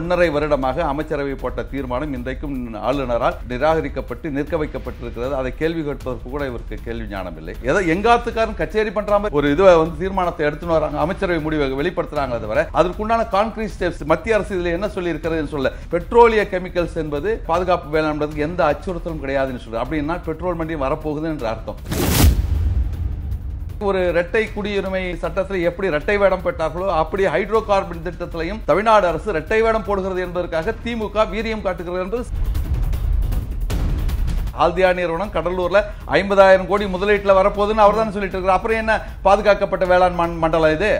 ஒன்றரை வருடமாக அமைச்சரவை போட்ட தீர்மானம் இன்றைக்கும் ஆளுநரால் நிராகரிக்கப்பட்டு நிற்க வைக்கப்பட்டிருக்கிறது அதை கேள்வி கேட்பதற்கு கூட இவருக்கு கேள்வி ஞானம் இல்லை ஏதோ எங்காத்துக்காரன் கச்சேரி பண்ற மாதிரி ஒரு இது வந்து தீர்மானத்தை எடுத்துன்னு வராங்க அமைச்சரவை முடிவை வெளிப்படுத்துறாங்களே தவிர அதற்குண்டான கான்கிரீட் ஸ்டெப்ஸ் மத்திய அரசு இதில் என்ன சொல்லி இருக்கிறது சொல்ல பெட்ரோலிய கெமிக்கல்ஸ் என்பது பாதுகாப்பு வேளாண்ன்றதுக்கு எந்த அச்சுறுத்தலும் கிடையாதுன்னு சொல்றாரு அப்படின்னா பெட்ரோல் வண்டி வரப்போகுது என்று அர்த்தம் ஒரு இரட்டை குடியுரிமை சட்டத்தில் எப்படி இரட்டை வேடம் பெற்றார்களோ அப்படி ஹைட்ரோ கார்பன் திட்டத்திலையும் தமிழ்நாடு அரசு இரட்டை வேடம் போடுகிறது என்பதற்காக திமுக வீரியம் காட்டுகிறது என்று ஆல்தியா நிறுவனம் கடலூர்ல ஐம்பதாயிரம் கோடி முதலீட்டில் வரப்போகுதுன்னு அவர் தான் சொல்லிட்டு இருக்கிறார் அப்புறம் என்ன பாதுகாக்கப்பட்ட வேளாண் மண்டலம் இது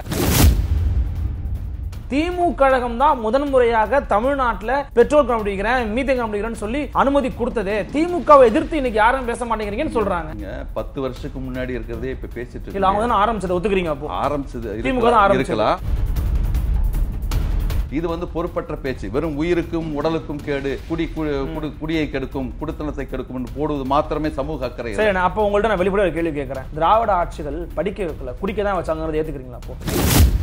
திமுக கழகம் தான் முதன்முறையாக தமிழ்நாட்டில் பெட்ரோல் கண் பிடிக்கிறேன் மீத்தேன் கண் சொல்லி அனுமதி கொடுத்தது திமுகவை எதிர்த்து இன்னைக்கு யாரும் பேச மாட்டேங்கிறீங்கன்னு சொல்றாங்க பத்து வருஷத்துக்கு முன்னாடி இருக்கிறதே இப்ப பேசிட்டு இல்ல அவங்க தான் ஆரம்பிச்சது ஒத்துக்கிறீங்க அப்போ ஆரம்பிச்சது திமுக தான் ஆரம்பிச்சிக்கலாம் இது வந்து பொறுப்பற்ற பேச்சு வெறும் உயிருக்கும் உடலுக்கும் கேடு குடி குடியை கெடுக்கும் குடித்தனத்தை கெடுக்கும் போடுவது மாத்திரமே சமூக அக்கறை சரி நான் அப்போ உங்கள்ட்ட நான் வெளிப்படையாக கேள்வி கேட்கிறேன் திராவிட ஆட்சிகள் படிக்க வைக்கல குடிக்க தான் வச்சாங்கிறத ஏத்துக்கிறீங்களா அப்போ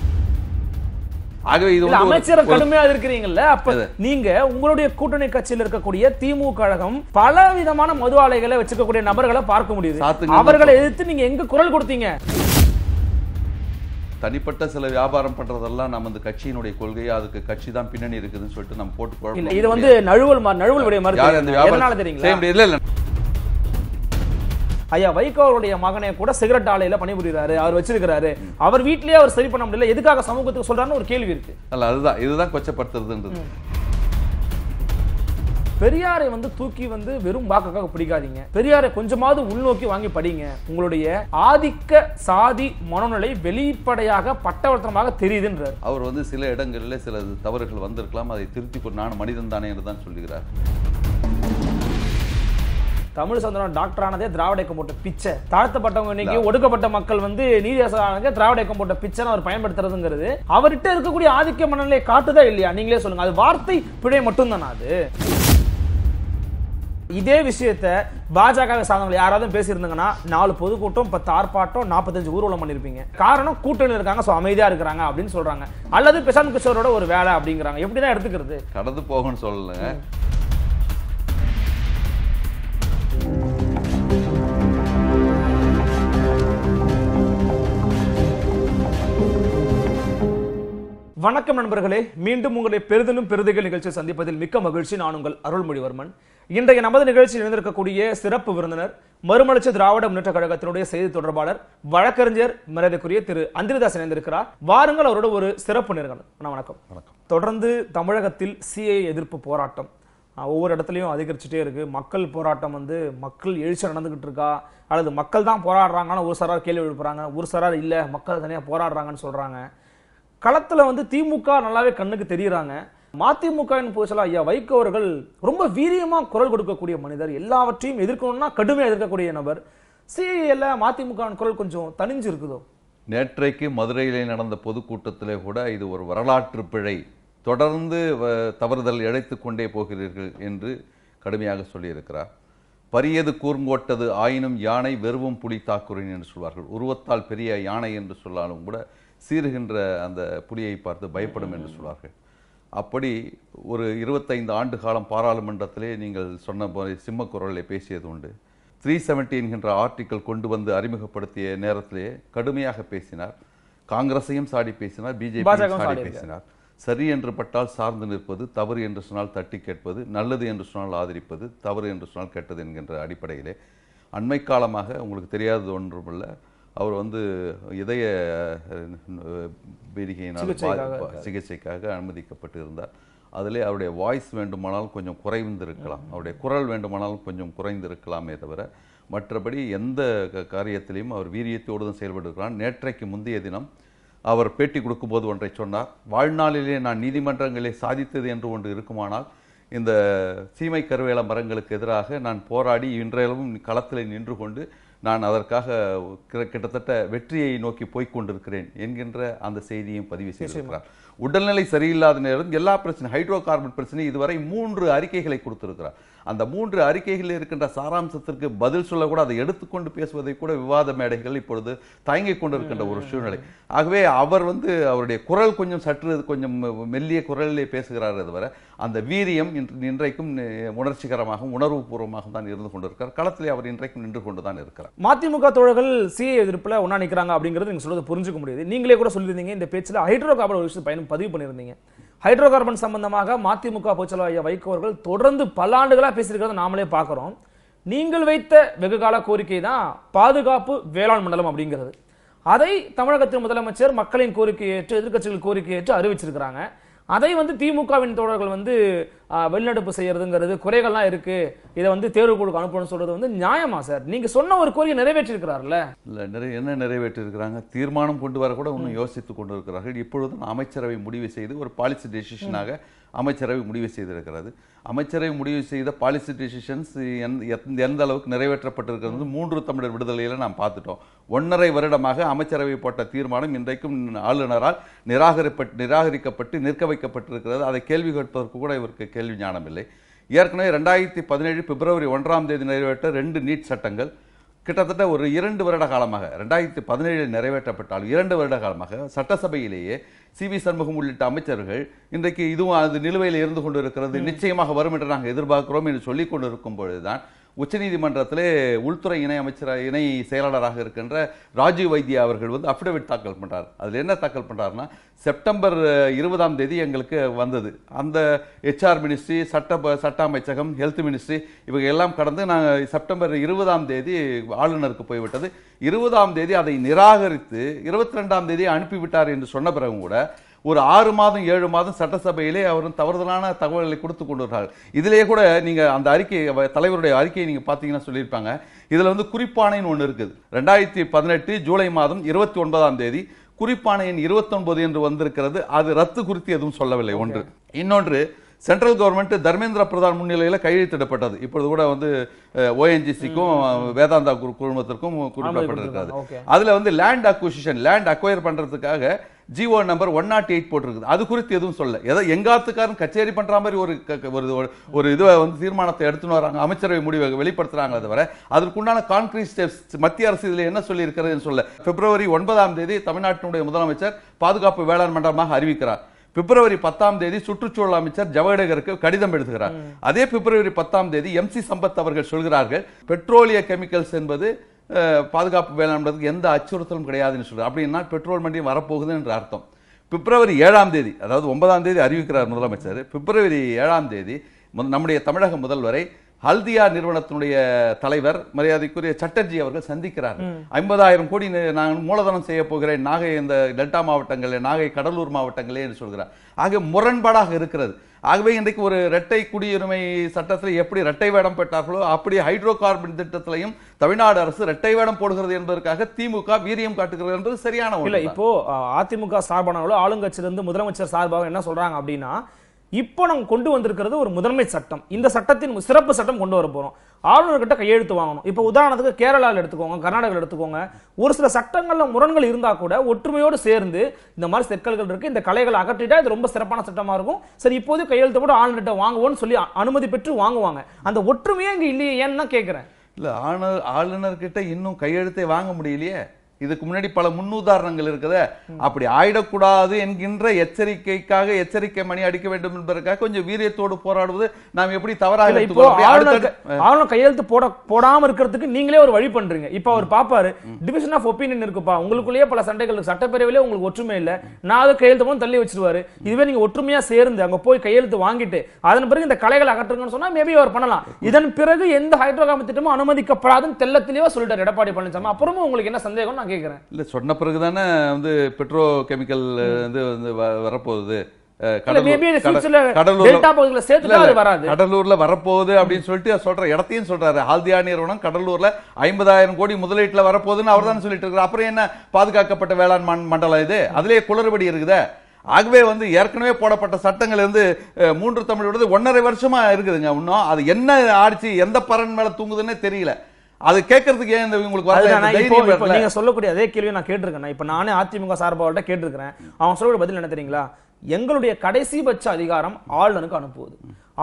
ஆகவே இது அமைச்சர் கடுமையா இருக்கிறீங்கல்ல அப்ப நீங்க உங்களுடைய கூட்டணி கட்சியில் இருக்கக்கூடிய திமுக கழகம் பல விதமான மது ஆலைகளை வச்சுக்கக்கூடிய நபர்களை பார்க்க முடியுது அவர்களை எதிர்த்து நீங்க எங்க குரல் கொடுத்தீங்க தனிப்பட்ட சில வியாபாரம் பண்றதெல்லாம் நம்ம இந்த கட்சியினுடைய கொள்கையா அதுக்கு கட்சி தான் பின்னணி இருக்குதுன்னு சொல்லிட்டு நம்ம போட்டு இது வந்து நழுவல் நழுவல் உடைய மாதிரி தெரியுங்களா இல்ல இல்ல ஐயா வைகோ அவருடைய மகனே கூட சிகரெட் ஆலையில பணிபுரிகிறாரு அவர் வச்சிருக்கிறாரு அவர் வீட்லயே அவர் சரி பண்ண முடியல எதுக்காக சமூகத்துக்கு சொல்றாருன்னு ஒரு கேள்வி இருக்கு அல்ல அதுதான் இதுதான் கொச்சப்படுத்துறதுன்றது பெரியாரை வந்து தூக்கி வந்து வெறும் வாக்காக பிடிக்காதீங்க பெரியாரை கொஞ்சமாவது உள்நோக்கி வாங்கி படிங்க உங்களுடைய ஆதிக்க சாதி மனநிலை வெளிப்படையாக பட்டவர்த்தமாக தெரியுதுன்றார் அவர் வந்து சில இடங்களில் சில தவறுகள் வந்திருக்கலாம் அதை திருத்தி நான் மனிதன் தானே என்று தான் சொல்லுகிறார் தமிழ் சந்திரன் டாக்டர் ஆனதே திராவிட இயக்கம் போட்ட பிச்சை தாழ்த்தப்பட்டவங்க இன்னைக்கு ஒடுக்கப்பட்ட மக்கள் வந்து நீதி ஆனதே திராவிட இயக்கம் போட்ட பிச்சை அவர் பயன்படுத்துறதுங்கிறது அவர்கிட்ட இருக்கக்கூடிய ஆதிக்க மனநிலையை காட்டுதா இல்லையா நீங்களே சொல்லுங்க அது வார்த்தை பிழை மட்டும்தானா அது இதே விஷயத்த பாஜக சாதனங்கள் யாராவது பேசியிருந்தாங்கன்னா நாலு பொதுக்கூட்டம் பத்து ஆர்ப்பாட்டம் நாற்பத்தஞ்சு ஊர்வலம் பண்ணியிருப்பீங்க காரணம் கூட்டணி இருக்காங்க ஸோ அமைதியாக இருக்கிறாங்க அப்படின்னு சொல்றாங்க அல்லது பிரசாந்த் கிஷோரோட ஒரு வேலை அப்படிங்கிறாங்க எப்படி தான் எடுத்துக்கிறது கடந்து போகணும்னு சொல்லுங்க வணக்கம் நண்பர்களே மீண்டும் உங்களை பெரிதலும் பெருதுகள் நிகழ்ச்சியை சந்திப்பதில் மிக்க மகிழ்ச்சி நான் உங்கள் அருள்மொழிவர்மன் இன்றைய நமது நிகழ்ச்சியில் இணைந்திருக்கக்கூடிய சிறப்பு விருந்தினர் மறுமலர்ச்சி திராவிட முன்னேற்ற கழகத்தினுடைய செய்தி தொடர்பாளர் வழக்கறிஞர் மரியாதைக்குரிய திரு அந்திரிதாஸ் இணைந்திருக்கிறார் வாருங்கள் அவரோட ஒரு சிறப்பு நிறுவனம் வணக்கம் வணக்கம் தொடர்ந்து தமிழகத்தில் சிஏ எதிர்ப்பு போராட்டம் ஒவ்வொரு இடத்துலையும் அதிகரிச்சுட்டே இருக்குது மக்கள் போராட்டம் வந்து மக்கள் எழுச்சி நடந்துக்கிட்டு இருக்கா அல்லது மக்கள் தான் போராடுறாங்கன்னு ஒரு சாரார் கேள்வி எழுப்புறாங்க ஒரு சாரார் இல்லை மக்கள் தனியாக போராடுறாங்கன்னு சொல்கிறாங்க களத்தில் வந்து திமுக நல்லாவே கண்ணுக்கு தெரியுறாங்க மதிமுகவின் பூசலாம் ஐயா வைகோ அவர்கள் ரொம்ப வீரியமாக குரல் கொடுக்கக்கூடிய மனிதர் எல்லாவற்றையும் எதிர்க்கணும்னா கடுமையாக எதிர்க்கக்கூடிய நபர் சிஐஏல மதிமுகவின் குரல் கொஞ்சம் தனிஞ்சு இருக்குதோ நேற்றைக்கு மதுரையிலே நடந்த பொதுக்கூட்டத்திலே கூட இது ஒரு வரலாற்று பிழை தொடர்ந்து தவறுதல் இழைத்து கொண்டே போகிறீர்கள் என்று கடுமையாக சொல்லியிருக்கிறார் பரியது கூர்ங்கோட்டது ஆயினும் யானை வெறுவும் புலி தாக்குறேன் என்று சொல்வார்கள் உருவத்தால் பெரிய யானை என்று சொன்னாலும் கூட சீருகின்ற அந்த புலியை பார்த்து பயப்படும் என்று சொல்வார்கள் அப்படி ஒரு இருபத்தைந்து ஆண்டு காலம் பாராளுமன்றத்திலே நீங்கள் சொன்ன சிம்ம குரலில் பேசியது உண்டு த்ரீ செவன்டி என்கின்ற ஆர்டிக்கல் கொண்டு வந்து அறிமுகப்படுத்திய நேரத்திலே கடுமையாக பேசினார் காங்கிரஸையும் சாடி பேசினார் பிஜேபி சாடி பேசினார் சரி என்று பட்டால் சார்ந்து நிற்பது தவறு என்று சொன்னால் தட்டி கேட்பது நல்லது என்று சொன்னால் ஆதரிப்பது தவறு என்று சொன்னால் கேட்டது என்கின்ற அடிப்படையிலே அண்மை காலமாக உங்களுக்கு தெரியாதது ஒன்றுமில்லை அவர் வந்து இதய பீடிகையினால் சிகிச்சைக்காக அனுமதிக்கப்பட்டு இருந்தார் அதிலே அவருடைய வாய்ஸ் வேண்டுமானாலும் கொஞ்சம் குறைந்திருக்கலாம் அவருடைய குரல் வேண்டுமானாலும் கொஞ்சம் குறைந்திருக்கலாமே தவிர மற்றபடி எந்த காரியத்திலையும் அவர் வீரியத்தோடு தான் செயல்பட்டிருக்கிறார் நேற்றைக்கு முந்தைய தினம் அவர் பேட்டி கொடுக்கும்போது ஒன்றை சொன்னார் வாழ்நாளிலே நான் நீதிமன்றங்களை சாதித்தது என்று ஒன்று இருக்குமானால் இந்த சீமை கருவேல மரங்களுக்கு எதிராக நான் போராடி இன்றையளவும் களத்தில் நின்று கொண்டு நான் அதற்காக கிட்டத்தட்ட வெற்றியை நோக்கி போய்கொண்டிருக்கிறேன் என்கின்ற அந்த செய்தியும் பதிவு செய்திருக்கிறார் உடல்நிலை சரியில்லாத நேரம் எல்லா பிரச்சனை ஹைட்ரோ கார்பன் பிரச்சனை இதுவரை மூன்று அறிக்கைகளை கொடுத்திருக்கிறார் அந்த மூன்று அறிக்கைகளில் இருக்கின்ற சாராம்சத்திற்கு பதில் சொல்ல கூட அதை எடுத்துக்கொண்டு பேசுவதை கூட விவாத மேடைகள் இப்பொழுது தயங்கிக் கொண்டிருக்கின்ற ஒரு சூழ்நிலை ஆகவே அவர் வந்து அவருடைய குரல் கொஞ்சம் சற்று கொஞ்சம் மெல்லிய குரலிலே பேசுகிறார் அதுவரை அந்த வீரியம் இன்று இன்றைக்கும் உணர்ச்சிகரமாகவும் உணர்வுபூர்வமாக தான் இருந்து கொண்டிருக்கிறார் களத்திலே அவர் இன்றைக்கும் நின்று கொண்டு தான் இருக்கிறார் மதிமுக தோழர்கள் சிஏ எதிர்ப்பில் ஒன்றா நிற்கிறாங்க அப்படிங்கிறது நீங்கள் சொல்றது புரிஞ்சுக்க முடியாது நீங்களே கூட சொல்லியிருந்தீங்க இந்த பேச்சில் ஹைட்ரோ கார்பன் ஒரு விஷயம் பயணம் பதிவு பண்ணியிருந்தீங்க ஹைட்ரோ கார்பன் சம்பந்தமாக மதிமுக பொச்சலவாய ஐயா தொடர்ந்து பல ஆண்டுகளாக பேசியிருக்கிறத நாமளே பார்க்குறோம் நீங்கள் வைத்த வெகுகால கோரிக்கை தான் பாதுகாப்பு வேளாண் மண்டலம் அப்படிங்கிறது அதை தமிழகத்தின் முதலமைச்சர் மக்களின் கோரிக்கையேற்று ஏற்று எதிர்கட்சிகள் கோரிக்கையை ஏற்று அறிவிச்சிருக்கிறாங்க அதை வந்து திமுகவின் தோழர்கள் வந்து வெளிநடப்பு செய்யறதுங்கிறது குறைகள்லாம் இருக்கு இதை வந்து தேர்வு குழுக்கு அனுப்பணும்னு சொல்றது வந்து நியாயமா சார் நீங்க சொன்ன ஒரு கோரிக்கை நிறைவேற்றிருக்கிறார்ல இல்ல நிறைய என்ன நிறைவேற்றிருக்கிறாங்க தீர்மானம் கொண்டு வர கூட இன்னும் யோசித்து கொண்டு இருக்கிறார்கள் இப்பொழுது அமைச்சரவை முடிவு செய்து ஒரு பாலிசி டெசிஷனாக அமைச்சரவை முடிவு செய்திருக்கிறது அமைச்சரவை முடிவு செய்த பாலிசி டிசிஷன்ஸ் எந்த எந்த அளவுக்கு நிறைவேற்றப்பட்டிருக்கிறது மூன்று தமிழர் விடுதலையில் நாம் பார்த்துட்டோம் ஒன்றரை வருடமாக அமைச்சரவை போட்ட தீர்மானம் இன்றைக்கும் ஆளுநரால் நிராகரிப்பட் நிராகரிக்கப்பட்டு நிற்க வைக்கப்பட்டிருக்கிறது அதை கேள்வி கேட்பதற்கு கூட இவருக்கு கேள்வி ஞானம் இல்லை ஏற்கனவே ரெண்டாயிரத்தி பதினேழு பிப்ரவரி ஒன்றாம் தேதி நிறைவேற்ற ரெண்டு நீட் சட்டங்கள் கிட்டத்தட்ட ஒரு இரண்டு வருட காலமாக ரெண்டாயிரத்தி பதினேழில் நிறைவேற்றப்பட்டாலும் இரண்டு வருட காலமாக சட்டசபையிலேயே சி வி சண்முகம் உள்ளிட்ட அமைச்சர்கள் இன்றைக்கு இதுவும் அது நிலுவையில் இருந்து கொண்டு இருக்கிறது நிச்சயமாக வரும் என்று நாங்கள் எதிர்பார்க்கிறோம் என்று சொல்லிக் கொண்டிருக்கும் பொழுதுதான் உச்சநீதிமன்றத்திலே உள்துறை இணை அமைச்சர் இணை செயலாளராக இருக்கின்ற ராஜீவ் வைத்தியா அவர்கள் வந்து அஃபிடவிட் தாக்கல் பண்ணுறார் அதில் என்ன தாக்கல் பண்ணுறாருன்னா செப்டம்பர் இருபதாம் தேதி எங்களுக்கு வந்தது அந்த ஹெச்ஆர் மினிஸ்ட்ரி சட்ட சட்ட அமைச்சகம் ஹெல்த் மினிஸ்ட்ரி இவங்க எல்லாம் கடந்து நாங்கள் செப்டம்பர் இருபதாம் தேதி ஆளுநருக்கு போய்விட்டது இருபதாம் தேதி அதை நிராகரித்து இருபத்தி ரெண்டாம் தேதி அனுப்பிவிட்டார் என்று சொன்ன பிறகு கூட ஒரு ஆறு மாதம் ஏழு மாதம் சட்டசபையிலே அவர் தவறுதலான தகவல்களை கொடுத்து கொண்டிருக்கிறார் இதிலேயே கூட நீங்கள் அந்த அறிக்கை தலைவருடைய அறிக்கையை நீங்கள் பார்த்தீங்கன்னா சொல்லியிருப்பாங்க இதில் வந்து குறிப்பானைன்னு ஒன்று இருக்குது ரெண்டாயிரத்தி பதினெட்டு ஜூலை மாதம் இருபத்தி ஒன்பதாம் தேதி குறிப்பானையின் இருபத்தொன்பது என்று வந்திருக்கிறது அது ரத்து குறித்து எதுவும் சொல்லவில்லை ஒன்று இன்னொன்று சென்ட்ரல் கவர்மெண்ட் தர்மேந்திர பிரதான் முன்னிலையில் கையெழுத்திடப்பட்டது இப்பொழுது கூட வந்து ஓஎன்ஜிசிக்கும் வேதாந்தா குழுமத்திற்கும் குறிப்பிடப்பட்டிருக்காது அதில் வந்து லேண்ட் அக்விசிஷன் லேண்ட் அக்வயர் பண்ணுறதுக்காக GO number one naught eight போட்டிருக்குது அது குறித்து எதுவும் சொல்ல ஏதோ எங்காத்துக்காரன் கச்சேரி பண்ணுற மாதிரி ஒரு ஒரு ஒரு இதை வந்து தீர்மானத்தை எடுத்துன்னு வராங்க அமைச்சரவை முடிவை வெளிப்படுத்துகிறாங்களே தவிர அதற்குண்டான கான்கிரீட் ஸ்டெப்ஸ் மத்திய அரசு இதில் என்ன சொல்லியிருக்கிறதுன்னு சொல்ல பிப்ரவரி ஒன்பதாம் தேதி தமிழ்நாட்டினுடைய முதலமைச்சர் பாதுகாப்பு வேளாண் மன்றமாக அறிவிக்கிறார் பிப்ரவரி பத்தாம் தேதி சுற்றுச்சூழல் அமைச்சர் ஜவடேகருக்கு கடிதம் எழுதுகிறார் அதே பிப்ரவரி பத்தாம் தேதி எம் சி சம்பத் அவர்கள் சொல்கிறார்கள் பெட்ரோலிய கெமிக்கல்ஸ் என்பது பாதுகாப்பு வேளாண்றதுக்கு எந்த அச்சுறுத்தலும் கிடையாதுன்னு சொல்கிறார் அப்படின்னா பெட்ரோல் வண்டியும் வரப்போகுது என்ற அர்த்தம் பிப்ரவரி ஏழாம் தேதி அதாவது ஒன்பதாம் தேதி அறிவிக்கிறார் முதலமைச்சர் பிப்ரவரி ஏழாம் தேதி நம்முடைய தமிழக முதல்வரை ஹல்தியா நிறுவனத்தினுடைய தலைவர் மரியாதைக்குரிய சட்டர்ஜி அவர்கள் சந்திக்கிறார் ஐம்பதாயிரம் கோடி நான் மூலதனம் செய்ய போகிறேன் நாகை இந்த டெல்டா மாவட்டங்களில் நாகை கடலூர் மாவட்டங்களே என்று சொல்கிறார் ஆக முரண்பாடாக இருக்கிறது ஆகவே இன்றைக்கு ஒரு இரட்டை குடியுரிமை சட்டத்தில் எப்படி இரட்டை வேடம் பெற்றார்களோ அப்படி ஹைட்ரோ கார்பன் திட்டத்திலையும் தமிழ்நாடு அரசு இரட்டை வேடம் போடுகிறது என்பதற்காக திமுக வீரியம் காட்டுகிறது என்பது சரியான இல்லை இப்போ அதிமுக சார்பானவர்களோ ஆளுங்கட்சியிலிருந்து முதலமைச்சர் சார்பாக என்ன சொல்றாங்க அப்படின்னா இப்போ நம்ம கொண்டு வந்திருக்கிறது ஒரு முதன்மை சட்டம் இந்த சட்டத்தின் சிறப்பு சட்டம் கொண்டு வர போறோம் ஆளுநர்கிட்ட கையெழுத்து வாங்கணும் இப்போ உதாரணத்துக்கு கேரளாவில் எடுத்துக்கோங்க கர்நாடகாவில் எடுத்துக்கோங்க ஒரு சில சட்டங்களில் முரண்கள் இருந்தால் கூட ஒற்றுமையோடு சேர்ந்து இந்த மாதிரி சிக்கல்கள் இருக்குது இந்த கலைகளை அகற்றிட்டா இது ரொம்ப சிறப்பான சட்டமாக இருக்கும் சரி இப்போது கையெழுத்து போட்டு ஆளுநர்கிட்ட வாங்குவோம்னு சொல்லி அனுமதி பெற்று வாங்குவாங்க அந்த ஒற்றுமையே இங்கே இல்லையே ஏன்னு தான் கேட்குறேன் இல்லை ஆளுநர் ஆளுநர்கிட்ட இன்னும் கையெழுத்தை வாங்க முடியலையே இதுக்கு முன்னாடி பல முன்னுதாரணங்கள் இருக்குது அப்படி ஆயிடக்கூடாது என்கின்ற எச்சரிக்கைக்காக எச்சரிக்கை மணி அடிக்க வேண்டும் என்பதற்காக கொஞ்சம் வீரியத்தோடு போராடுவது நாம் எப்படி தவறாக ஆளுநர் கையெழுத்து போட போடாம இருக்கிறதுக்கு நீங்களே ஒரு வழி பண்றீங்க இப்ப அவர் பாப்பாரு டிவிஷன் ஆஃப் ஒப்பீனியன் இருக்குப்பா உங்களுக்குள்ளேயே பல சண்டைகள் சட்டப்பேரவையிலே உங்களுக்கு ஒற்றுமை இல்ல நான் அதை கையெழுத்து போன தள்ளி வச்சிருவாரு இதுவே நீங்க ஒற்றுமையா சேர்ந்து அங்க போய் கையெழுத்து வாங்கிட்டு அதன் பிறகு இந்த கலைகளை அகற்றுங்கன்னு சொன்னா மேபி அவர் பண்ணலாம் இதன் பிறகு எந்த ஹைட்ரோகார்பன் திட்டமும் அனுமதிக்கப்படாதுன்னு தெல்லத்திலேயே தெளிவா சொல்லிட்டார் எடப்பாடி பழனிசாமி அப்புறமும் உங்களுக்கு என்ன சந்தேகம் நான் கேட்குறேன் இல்லை சொன்ன பிறகு தானே வந்து பெட்ரோ கெமிக்கல் வந்து வந்து வரப்போகுது கடலூர்ல வரப்போகுது அப்படின்னு சொல்லிட்டு சொல்ற இடத்தையும் சொல்றாரு ஆல்தியா நிறுவனம் கடலூர்ல ஐம்பதாயிரம் கோடி முதலீட்டுல வரப்போகுதுன்னு அவர் தான் சொல்லிட்டு இருக்காரு அப்புறம் என்ன பாதுகாக்கப்பட்ட வேளாண் மண்டலம் இது அதுலயே குளறுபடி இருக்குதா ஆகவே வந்து ஏற்கனவே போடப்பட்ட சட்டங்கள் இருந்து மூன்று தமிழ் ஒன்றரை வருஷமா இருக்குதுங்க இன்னும் அது என்ன ஆட்சி எந்த பரன் மேல தூங்குதுன்னே தெரியல அது கேட்கறதுக்கு ஏன் இந்த உங்களுக்கு வரல நீங்க சொல்லக்கூடிய அதே கேள்வி நான் கேட்டிருக்கேன் இப்போ நானே அதிமுக சார்பாவட்ட கேட்டிருக்கிறேன் அவன் சொல்லக்கூடிய பதில் என்ன தெரியுங்களா எங்களுடைய கடைசி பட்ச அதிகாரம் ஆளுநருக்கு அனுப்புவது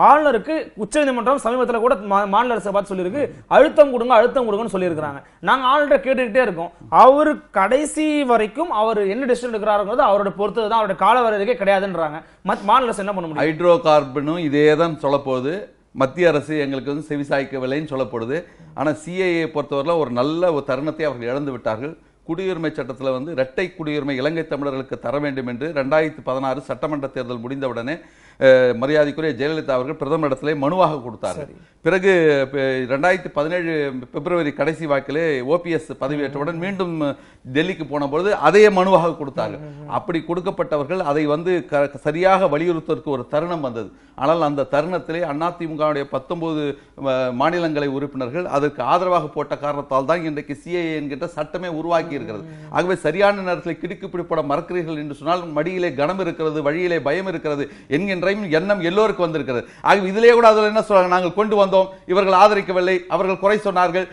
ஆளுநருக்கு உச்சநீதிமன்றம் சமீபத்தில் கூட மாநில அரசு பார்த்து சொல்லியிருக்கு அழுத்தம் கொடுங்க அழுத்தம் கொடுங்கன்னு சொல்லியிருக்கிறாங்க நாங்கள் ஆளுநரை கேட்டுக்கிட்டே இருக்கோம் அவர் கடைசி வரைக்கும் அவர் என்ன டிசிஷன் எடுக்கிறாருங்கிறது அவரோட பொறுத்தது தான் அவரோட கால வரதுக்கே கிடையாதுன்றாங்க மத் மாநில அரசு என்ன பண்ண முடியும் ஹைட்ரோ கார்பனும் இதே தான் சொல்ல போகுது மத்திய அரசு எங்களுக்கு வந்து செவிசாய்க்கவில்லைன்னு சொல்லப்படுது ஆனால் சிஐஏ பொறுத்தவரையில் ஒரு நல்ல ஒரு தருணத்தை அவர்கள் இழந்து விட்டார்கள் குடியுரிமை சட்டத்தில் வந்து இரட்டை குடியுரிமை இலங்கை தமிழர்களுக்கு தர வேண்டும் என்று ரெண்டாயிரத்தி பதினாறு சட்டமன்ற தேர்தல் முடிந்தவுடனே மரியாதைக்குரிய ஜெயலலிதா அவர்கள் பிரதமர் இடத்திலே மனுவாக கொடுத்தார் பிறகு ரெண்டாயிரத்தி பதினேழு பிப்ரவரி கடைசி வாக்கிலே ஓபிஎஸ் பதவியேற்றவுடன் மீண்டும் டெல்லிக்கு போன பொழுது அதையே மனுவாக கொடுத்தார்கள் அப்படி கொடுக்கப்பட்டவர்கள் அதை வந்து சரியாக வலியுறுத்துவதற்கு ஒரு தருணம் வந்தது ஆனால் அந்த தருணத்திலே அதிமுகவுடைய பத்தொன்பது மாநிலங்களை உறுப்பினர்கள் அதற்கு ஆதரவாக போட்ட காரணத்தால் தான் இன்றைக்கு சிஏஏ என்கின்ற சட்டமே உருவாக்கி இருக்கிறது ஆகவே சரியான நேரத்தில் கிடுக்கு பிடிப்பட மறக்கிறீர்கள் என்று சொன்னால் மடியிலே கனம் இருக்கிறது வழியிலே பயம் இருக்கிறது என்கின்ற என்கின்ற எண்ணம் எல்லோருக்கும் வந்திருக்கிறது ஆகவே இதிலே கூட அதில் என்ன சொல்றாங்க நாங்கள் கொண்டு வந்தோம் இவர்கள் ஆதரிக்கவில்லை அவர்கள் குறை சொன்னார்கள்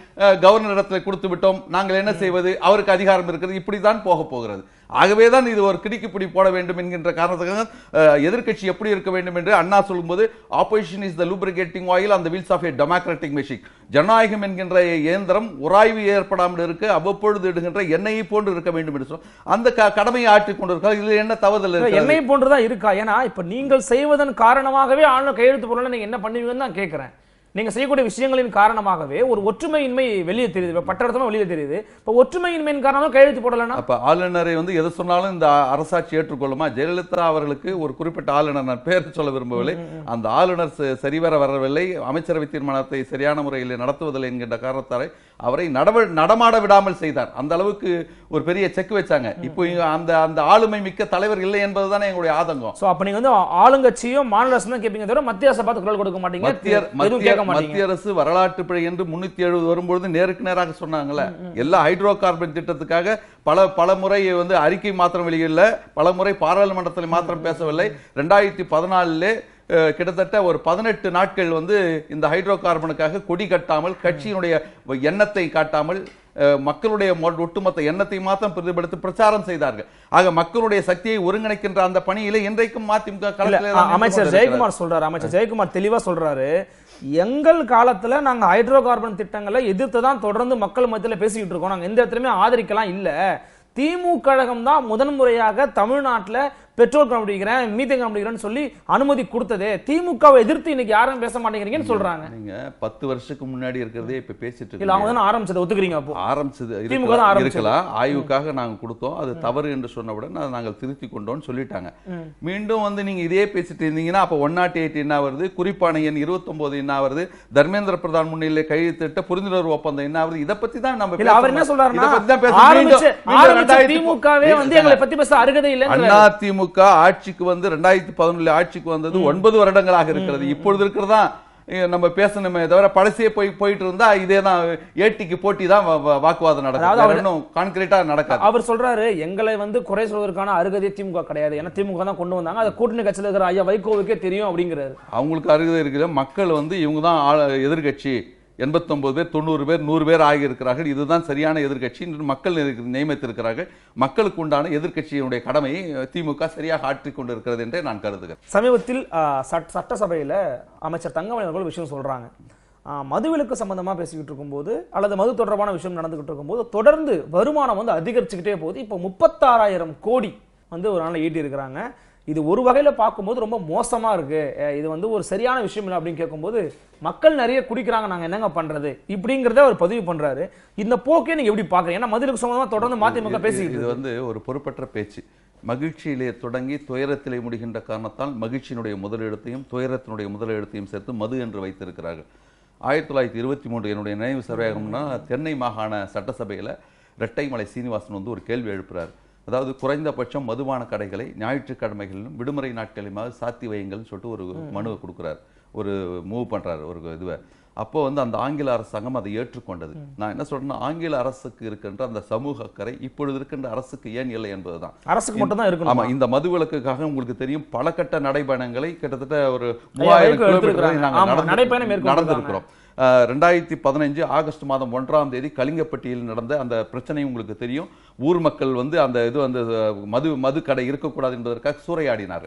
கவர்னரிடத்தில் கொடுத்து விட்டோம் நாங்கள் என்ன செய்வது அவருக்கு அதிகாரம் இருக்கிறது இப்படி தான் போக போகிறது ஆகவே தான் இது ஒரு கிடிக்குப்பிடி போட வேண்டும் என்கின்ற காரணத்துக்காக எதிர்கட்சி எப்படி இருக்க வேண்டும் என்று அண்ணா சொல்லும்போது opposition is the lubricating oil அந்த wheels of a democratic machine ஜனநாயகம் என்கின்ற இயந்திரம் உராய்வு ஏற்படாமல் இருக்க அவ்வப்பொழுது இடுகின்ற எண்ணெயை போன்று இருக்க வேண்டும் என்று சொல் அந்த கடமையை ஆற்றிக் கொண்டிருக்கார் இதில் என்ன தவறுதல் இருக்கு எண்ணெய் போன்றுதான் இருக்கா ஏன்னா இப்ப நீங்கள் செய்வதன் காரணமாகவே ஆளுநர் கையெழுத்து போடலாம் நீங்க என்ன பண்ணுவீங்கன்னு நான் கேட்கிறேன் நீங்க செய்யக்கூடிய விஷயங்களின் காரணமாகவே ஒரு ஒற்றுமையின்மை வெளியே தெரியுது இப்போ பட்டடத்தமாக வெளியே தெரியுது இப்ப ஒற்றுமையின்மையின் காரணமா கையெழுத்து போடலைன்னா அப்போ ஆளுநரை வந்து எது சொன்னாலும் இந்த அரசாட்சி ஏற்றுக்கொள்ளுமா ஜெயலலிதா அவர்களுக்கு ஒரு குறிப்பிட்ட ஆளுநர் நான் பேர் சொல்ல விரும்பவில்லை அந்த ஆளுநர் சரிவர வரவில்லை அமைச்சரவை தீர்மானத்தை சரியான முறையில் நடத்துவதில்லை என்கின்ற காரணத்தாரை அவரை நடவ நடமாட விடாமல் செய்தார் அந்த அளவுக்கு ஒரு பெரிய செக் வச்சாங்க இப்போ அந்த அந்த ஆளுமை மிக்க தலைவர் இல்லை என்பது தானே எங்களுடைய ஆதங்கம் ஸோ அப்ப நீங்க வந்து ஆளுங்கட்சியும் மாநில அரசு தான் கேட்பீங்க தவிர மத்திய அரசு பார்த்து குரல் கொடுக்க மாட்டீங்க மத்திய அரசு வரலாற்று பிழை என்று முன்னூத்தி எழுபது வரும்பொழுது நேருக்கு நேராக சொன்னாங்கல்ல எல்லா ஹைட்ரோ கார்பன் திட்டத்துக்காக பல பல முறை வந்து அறிக்கை மாத்திரம் வெளியிடல பல முறை பாராளுமன்றத்தில் மாத்திரம் பேசவில்லை ரெண்டாயிரத்தி பதினாலிலே கிட்டத்தட்ட ஒரு பதினெட்டு நாட்கள் வந்து இந்த ஹைட்ரோ கார்பனுக்காக கொடி கட்டாமல் கட்சியினுடைய எண்ணத்தை காட்டாமல் மக்களுடைய ஒட்டுமொத்த எண்ணத்தை மாத்திரம் பிரதிபலித்து பிரச்சாரம் செய்தார்கள் ஆக மக்களுடைய சக்தியை ஒருங்கிணைக்கின்ற அந்த பணியில இன்றைக்கும் மதிமுக அமைச்சர் ஜெயக்குமார் சொல்றாரு அமைச்சர் ஜெயக்குமார் தெளிவா சொல்றாரு எங்கள் காலத்தில் நாங்கள் ஹைட்ரோ கார்பன் திட்டங்களை எதிர்த்து தான் தொடர்ந்து மக்கள் மத்தியில் பேசிக்கிட்டு இருக்கோம் நாங்கள் எந்த இடத்துலையுமே ஆதரிக்கலாம் இல்லை திமுக கழகம் தான் முதன்முறையாக தமிழ்நாட்டில் பெட்ரோல் கண்டுபிடிக்கிறேன் மீத்தன் கண்டுபிடிக்கிறேன்னு சொல்லி அனுமதி கொடுத்தது திமுகவை எதிர்த்து இன்னைக்கு யாரும் பேச மாட்டேங்கிறீங்கன்னு சொல்றாங்க நீங்க பத்து வருஷத்துக்கு முன்னாடி இருக்கிறதே இப்ப பேசிட்டு இல்ல அவங்க தானே ஆரம்பிச்சது ஒத்துக்கிறீங்க அப்போ ஆரம்பிச்சது திமுக தான் இருக்கலாம் ஆய்வுக்காக நாங்க கொடுத்தோம் அது தவறு என்று சொன்னவுடன் அதை நாங்கள் திருத்தி கொண்டோம்னு சொல்லிட்டாங்க மீண்டும் வந்து நீங்க இதே பேசிட்டு இருந்தீங்கன்னா அப்ப ஒன் நாட் எயிட் என்ன வருது குறிப்பான எண் இருபத்தொன்பது என்ன வருது தர்மேந்திர பிரதான் முன்னிலை கையெழுத்திட்ட புரிந்துணர்வு ஒப்பந்தம் என்ன வருது இதை பத்தி தான் நம்ம அவர் என்ன சொல்றாருன்னா திமுகவே வந்து எங்களை பத்தி பேச அருகதை இல்லை அதிமுக திமுக ஆட்சிக்கு வந்து ரெண்டாயிரத்தி பதினொன்று ஆட்சிக்கு வந்தது ஒன்பது வருடங்களாக இருக்கிறது இப்பொழுது இருக்கிறதா நம்ம பேசணுமே தவிர பழசே போய் போயிட்டு இருந்தா இதே தான் ஏட்டிக்கு போட்டி தான் வாக்குவாதம் நடக்கும் கான்கிரீட்டா நடக்காது அவர் சொல்றாரு எங்களை வந்து குறை சொல்வதற்கான அருகதை திமுக கிடையாது ஏன்னா திமுக தான் கொண்டு வந்தாங்க அதை கூட்டணி கட்சியில் இருக்கிற ஐயா வைகோவுக்கே தெரியும் அப்படிங்கிறது அவங்களுக்கு அருகதை இருக்கிற மக்கள் வந்து இவங்க தான் எதிர்கட்சி எண்பத்தொம்பது பேர் தொண்ணூறு பேர் நூறு பேர் ஆகியிருக்கிறார்கள் இதுதான் சரியான எதிர்கட்சி மக்கள் நியமித்திருக்கிறார்கள் மக்களுக்கு உண்டான எதிர்கட்சியினுடைய கடமையை திமுக சரியாக ஆற்றிக் கொண்டிருக்கிறது என்றே நான் கருதுகிறேன் சமீபத்தில் சட்டசபையில் அமைச்சர் தங்கமணி அவர்கள் விஷயம் சொல்கிறாங்க மதுவிலக்கு சம்பந்தமாக பேசிக்கிட்டு இருக்கும்போது அல்லது மது தொடர்பான விஷயம் நடந்துகிட்டு இருக்கும்போது தொடர்ந்து வருமானம் வந்து அதிகரிச்சுக்கிட்டே போகுது இப்போ முப்பத்தாறாயிரம் கோடி வந்து ஒரு நாளில் ஈட்டி இருக்கிறாங்க இது ஒரு வகையில் பார்க்கும்போது ரொம்ப மோசமாக இருக்குது இது வந்து ஒரு சரியான விஷயம் இல்லை அப்படின்னு கேட்கும்போது மக்கள் நிறைய குடிக்கிறாங்க நாங்கள் என்னங்க பண்ணுறது இப்படிங்கிறத அவர் பதிவு பண்ணுறாரு இந்த போக்கே நீங்கள் எப்படி பார்க்குறீங்க ஏன்னா மதுரைக்கு சம்மந்தமாக தொடர்ந்து மதிமுக பேசிக்கிட்டு இது வந்து ஒரு பொறுப்பற்ற பேச்சு மகிழ்ச்சியிலே தொடங்கி துயரத்திலே முடிகின்ற காரணத்தால் மகிழ்ச்சியினுடைய முதலிடத்தையும் துயரத்தினுடைய முதலிடத்தையும் சேர்த்து மது என்று வைத்திருக்கிறார்கள் ஆயிரத்தி தொள்ளாயிரத்தி இருபத்தி மூன்று என்னுடைய நினைவு சர்வேகம்னா தென்னை மாகாண சட்டசபையில் ரெட்டைமலை சீனிவாசன் வந்து ஒரு கேள்வி எழுப்புறாரு அதாவது குறைந்தபட்சம் மதுபான கடைகளை ஞாயிற்றுக்கிழமைகளிலும் விடுமுறை நாட்களிலுமாவது சாத்தி வையுங்கள்னு சொல்லிட்டு ஒரு மனுவை கொடுக்குறாரு ஒரு மூவ் பண்ணுறாரு ஒரு இதுவை அப்போ வந்து அந்த ஆங்கில அரசாங்கம் அதை ஏற்றுக்கொண்டது நான் என்ன சொல்றேன்னா ஆங்கில அரசுக்கு இருக்கின்ற அந்த சமூக அக்கறை இப்பொழுது இருக்கின்ற அரசுக்கு ஏன் இல்லை என்பதுதான் அரசுக்கு மட்டும் தான் இருக்கு ஆமா இந்த மது விளக்குக்காக உங்களுக்கு தெரியும் பல கட்ட நடைபயணங்களை கிட்டத்தட்ட ஒரு மூவாயிரம் நடந்திருக்கிறோம் ரெண்டாயிரத்தி பதினஞ்சு ஆகஸ்ட் மாதம் ஒன்றாம் தேதி கலிங்கப்பட்டியில் நடந்த அந்த பிரச்சனை உங்களுக்கு தெரியும் ஊர் மக்கள் வந்து அந்த இது அந்த மது மது கடை இருக்கக்கூடாது என்பதற்காக சூறையாடினார்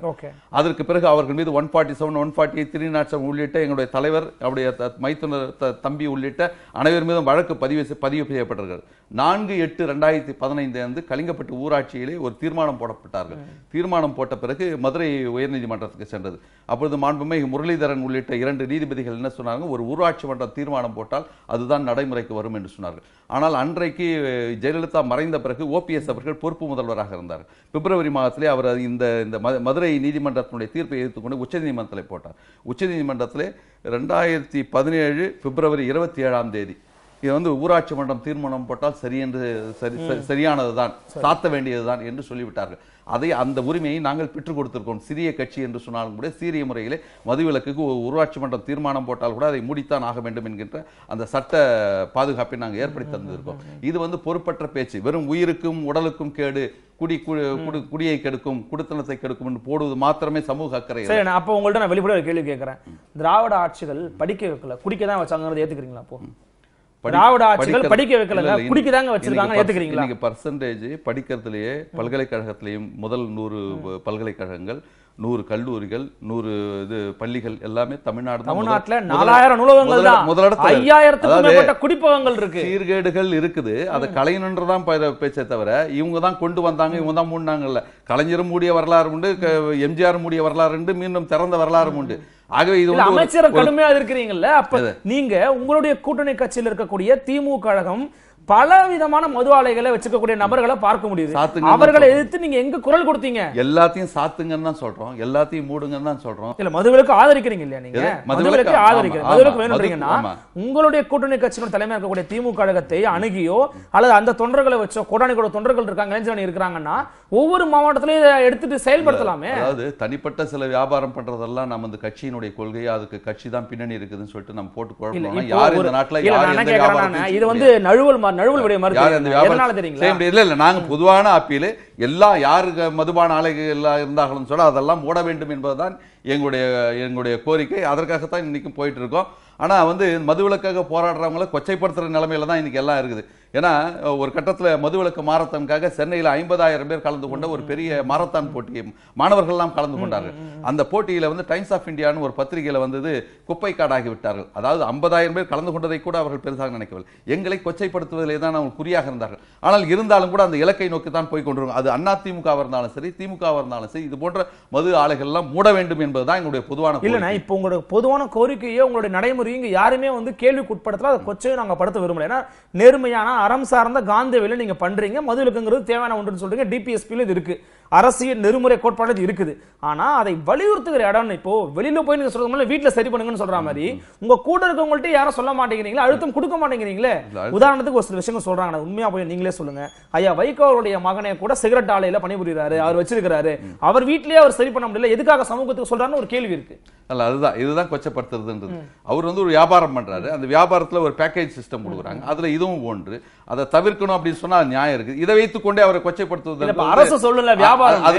அதற்கு பிறகு அவர்கள் மீது one forty seven one forty eight three nought seven உள்ளிட்ட எங்களுடைய தலைவர் அவருடைய மைத்துனர் தம்பி உள்ளிட்ட அனைவர் மீதும் வழக்கு பதிவு பதிவு செய்யப்பட்டிருக்கிறது நான்கு எட்டு ரெண்டாயிரத்தி பதினைந்து அன்று கலிங்கப்பட்டு ஊராட்சியிலே ஒரு தீர்மானம் போடப்பட்டார்கள் தீர்மானம் போட்ட பிறகு மதுரை உயர்நீதிமன்றத்துக்கு சென்றது அப்பொழுது மாண்புமே முரளிதரன் உள்ளிட்ட இரண்டு நீதிபதிகள் என்ன சொன்னாங்க ஒரு ஊராட்சி நீதிமன்றம் தீர்மானம் போட்டால் அதுதான் நடைமுறைக்கு வரும் என்று சொன்னார்கள் ஆனால் அன்றைக்கு ஜெயலலிதா மறைந்த பிறகு ஓபிஎஸ் அவர்கள் பொறுப்பு முதல்வராக இருந்தார் பிப்ரவரி மாதத்திலே அவர் இந்த இந்த மதுரை நீதிமன்றத்தினுடைய தீர்ப்பை எதிர்த்துக்கொண்டு உச்சநீதிமன்றத்தில் போட்டார் உச்சநீதிமன்றத்தில் ரெண்டாயிரத்தி பதினேழு பிப்ரவரி இருபத்தி ஏழாம் தேதி இது வந்து ஊராட்சி மன்றம் தீர்மானம் போட்டால் சரி என்று சரி சரியானதுதான் சாத்த வேண்டியதுதான் என்று சொல்லிவிட்டார்கள் அதை அந்த உரிமையை நாங்கள் பெற்றுக் கொடுத்திருக்கோம் சிறிய கட்சி என்று சொன்னாலும் கூட சீரிய முறையிலே மதுவிலக்குக்கு ஊராட்சி மன்றம் தீர்மானம் போட்டால் கூட அதை மூடித்தான் ஆக வேண்டும் என்கின்ற அந்த சட்ட பாதுகாப்பை நாங்கள் ஏற்படுத்தி தந்திருக்கோம் இது வந்து பொறுப்பற்ற பேச்சு வெறும் உயிருக்கும் உடலுக்கும் கேடு குடி குடி குடியை கெடுக்கும் குடித்தனத்தை கெடுக்கும் என்று போடுவது மாத்திரமே சமூக அக்கறை சரி நான் அப்போ உங்கள்கிட்ட நான் வெளிப்படையாக கேள்வி கேட்குறேன் திராவிட ஆட்சிகள் படிக்க வைக்கல குடிக்க தான் வச்சாங்க ஏற்றுக்கிறீங்களா அப்போ படிக்கிறதுலயே பல்கலைக்கழகத்திலையும் முதல் நூறு பல்கலைக்கழகங்கள் நூறு கல்லூரிகள் நூறு இது பள்ளிகள் எல்லாமே தமிழ்நாடு தமிழ்நாட்டில் நாலாயிரம் நூலகங்கள் முதலிடத்துல ஐயாயிரத்துக்கு குடிப்பகங்கள் இருக்கு சீர்கேடுகள் இருக்குது அதை கலைஞன்றதான் பேச்சே தவிர இவங்க தான் கொண்டு வந்தாங்க இவங்க தான் மூடினாங்கல்ல கலைஞரும் மூடிய வரலாறு உண்டு எம்ஜிஆர் மூடிய வரலாறு உண்டு மீண்டும் திறந்த வரலாறு உண்டு ஆகவே இது அமைச்சர் கடுமையா இருக்கிறீங்கல்ல அப்ப நீங்க உங்களுடைய கூட்டணி கட்சியில் இருக்கக்கூடிய திமுக கழகம் பல விதமான மது ஆலைகளை வச்சுக்கக்கூடிய நபர்களை பார்க்க முடியுது அவர்களை எதிர்த்து நீங்க எங்க குரல் கொடுத்தீங்க எல்லாத்தையும் சாத்துங்கன்னு தான் சொல்றோம் எல்லாத்தையும் மூடுங்கன்னு தான் சொல்றோம் இல்ல மதுவிலக்கு ஆதரிக்கிறீங்க இல்லையா நீங்க மதுவிலக்கு ஆதரிக்கிறீங்க மதுவிலக்கு வேணும்ன்றீங்கன்னா உங்களுடைய கூட்டணி கட்சியோட தலைமையாக இருக்கக்கூடிய திமுக கழகத்தை அணுகியோ அல்லது அந்த தொண்டர்களை வச்சோ கூட தொண்டர்கள் இருக்காங்க இளைஞரணி இருக்கிறாங்கன்னா ஒவ்வொரு மாவட்டத்திலையும் எடுத்துட்டு செயல்படுத்தலாமே அதாவது தனிப்பட்ட சில வியாபாரம் பண்றதெல்லாம் நம்ம இந்த கட்சியினுடைய கொள்கையா அதுக்கு கட்சி தான் பின்னணி இருக்குதுன்னு சொல்லிட்டு நம்ம போட்டு குழப்பம் யாரு இந்த நாட்டுல இது வந்து நழுவல் நழுவல் விடைய மறுத்து இல்ல இல்ல நாங்க பொதுவான அப்பீல் எல்லாம் யாருக்கு மதுபான ஆலைகள் இருந்தாங்களும் சொல்ல அதெல்லாம் ஓட வேண்டும் என்பதுதான் எங்களுடைய எங்களுடைய கோரிக்கை அதற்காகத்தான் இன்னைக்கும் போயிட்டு இருக்கோம் ஆனால் வந்து மதுவிலக்காக போராடுறவங்களை கொச்சைப்படுத்துகிற நிலமையில தான் இன்னைக்கு எல்லாம் இருக்குது ஏன்னா ஒரு கட்டத்தில் மதுவிலக்கு மாரத்தானுக்காக சென்னையில் ஐம்பதாயிரம் பேர் கலந்து கொண்ட ஒரு பெரிய மாரத்தான் போட்டி மாணவர்கள்லாம் கலந்து கொண்டார்கள் அந்த போட்டியில் வந்து டைம்ஸ் ஆஃப் இந்தியான்னு ஒரு பத்திரிகையில் வந்தது குப்பை காடாகி விட்டார்கள் அதாவது ஐம்பதாயிரம் பேர் கலந்து கொண்டதை கூட அவர்கள் பெருசாக நினைக்கவில்லை எங்களை கொச்சைப்படுத்துவதிலே தான் அவங்க குறியாக இருந்தார்கள் ஆனால் இருந்தாலும் கூட அந்த இலக்கை நோக்கி தான் போய் கொண்டிருக்கும் அது அண்ணா திமுகவாக இருந்தாலும் சரி திமுகவாக இருந்தாலும் சரி இது போன்ற மது ஆலைகள்லாம் மூட வேண்டும் என்பதுதான் எங்களுடைய பொதுவான இல்லைண்ணா இப்போ உங்களுடைய பொதுவான கோரிக்கையோ உங்களுடைய நடைமுறையும் யாருமே வந்து கேள்விக்குட்படுத்தலாம் அதை கொச்சையும் நாங்கள் படுத்த விரும்பல ஏன்னா நேர்மையான அறம் சார்ந்த காந்த வேலை நீங்கள் பண்ணுறீங்க மதுவிலக்குங்கிறது தேவையான ஒன்றுன்னு சொல்கிறீங்க டிபிஎஸ்பியில் இது இருக்குது அரசியல் நெறிமுறை கோட்பாடு இருக்குது ஆனால் அதை வலியுறுத்துகிற இடம்னு இப்போ வெளியில் போய் நீங்கள் சொல்கிறது வீட்டில் சரி பண்ணுங்கன்னு சொல்கிற மாதிரி உங்கள் கூட இருக்கவங்கள்ட்ட யாரும் சொல்ல மாட்டேங்கிறீங்களா அழுத்தம் கொடுக்க மாட்டேங்கிறீங்களே உதாரணத்துக்கு ஒரு சில விஷயங்கள் சொல்கிறாங்க உண்மையாக போய் நீங்களே சொல்லுங்கள் ஐயா வைகோ அவருடைய மகனை கூட சிகரெட் ஆலையில் பணிபுரிகிறாரு அவர் வச்சிருக்கிறாரு அவர் வீட்லேயே அவர் சரி பண்ண முடியல எதுக்காக சமூகத்துக்கு சொல்கிறாருன்னு ஒரு கேள்வி இருக்குது அல்ல அதுதான் இதுதான் கொச்சப்படுத்துறதுன்றது அவர் வந்து ஒரு வியாபாரம் பண்ணுறாரு அந்த வியாபாரத்தில் ஒரு பேக்கேஜ் சிஸ்டம் கொடுக்குறாங்க அதில் இதுவும் ஒன்று அதை தவிர்க்கணும் அப்படின்னு சொன்னா நியாயம் இருக்கு இதை வைத்துக் கொண்டே அவரை கொச்சைப்படுத்துவது அரசு சொல்லல வியாபாரம்